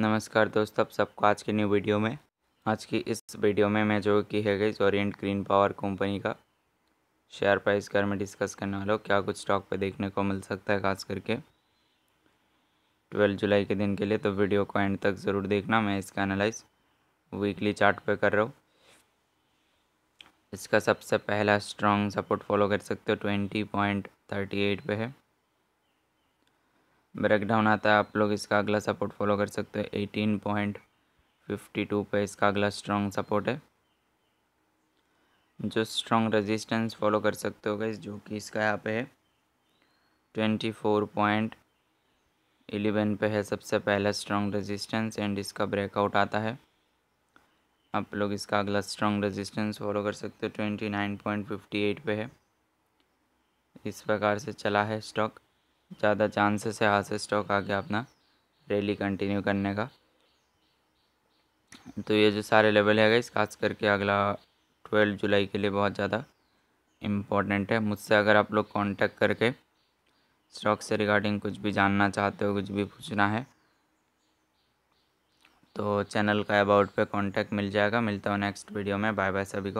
नमस्कार दोस्तों आप सबको आज के न्यू वीडियो में आज की इस वीडियो में मैं जो की है गई ओरिएंट ग्रीन पावर कंपनी का शेयर प्राइस के बारे में डिस्कस करने वाला हूँ क्या कुछ स्टॉक पर देखने को मिल सकता है खास करके ट्वेल्व जुलाई के दिन के लिए तो वीडियो को एंड तक ज़रूर देखना मैं इसका एनालाइज वीकली चार्ट पे कर रहा हूँ इसका सबसे पहला स्ट्रॉन्ग सपोर्ट फॉलो कर सकते हो ट्वेंटी पॉइंट थर्टी एट पे है ब्रेकडाउन आता है आप लोग इसका अगला सपोर्ट फॉलो कर सकते हो एटीन पॉइंट फिफ्टी टू पर इसका अगला स्ट्रॉन्ग सपोर्ट है जो स्ट्रॉन्ग रेजिस्टेंस फॉलो कर सकते हो गए जो कि इसका यहाँ पे है ट्वेंटी फोर पॉइंट एलेवन पे है सबसे पहला स्ट्रॉन्ग रेजिस्टेंस एंड इसका ब्रेकआउट आता है आप लोग इसका अगला स्ट्रॉन्ग रेजिस्टेंस फॉलो कर सकते हो twenty nine point fifty eight पे है इस प्रकार से चला है स्टॉक ज़्यादा चांसेस है हाथ स्टॉक आके अपना रैली कंटिन्यू करने का तो ये जो सारे लेवल है इस खास करके अगला ट्वेल्व जुलाई के लिए बहुत ज़्यादा इम्पॉर्टेंट है मुझसे अगर आप लोग कांटेक्ट करके स्टॉक से रिगार्डिंग कुछ भी जानना चाहते हो कुछ भी पूछना है तो चैनल का अबाउट पे कांटेक्ट मिल जाएगा मिलता हूँ नेक्स्ट वीडियो में बाय बाय सभी को